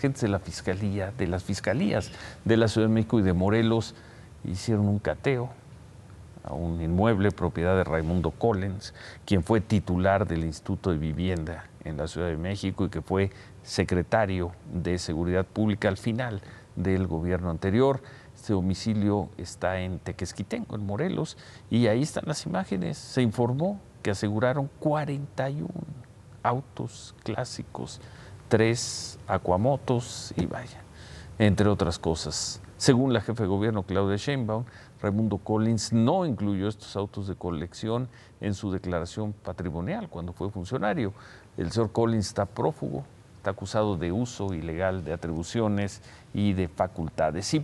agentes de la Fiscalía, de las Fiscalías de la Ciudad de México y de Morelos, hicieron un cateo a un inmueble propiedad de Raimundo Collins, quien fue titular del Instituto de Vivienda en la Ciudad de México y que fue secretario de Seguridad Pública al final del gobierno anterior. Este domicilio está en Tequesquitengo, en Morelos, y ahí están las imágenes. Se informó que aseguraron 41 autos clásicos tres acuamotos y vaya, entre otras cosas. Según la jefe de gobierno Claudia Sheinbaum, Raimundo Collins no incluyó estos autos de colección en su declaración patrimonial cuando fue funcionario. El señor Collins está prófugo, está acusado de uso ilegal de atribuciones y de facultades.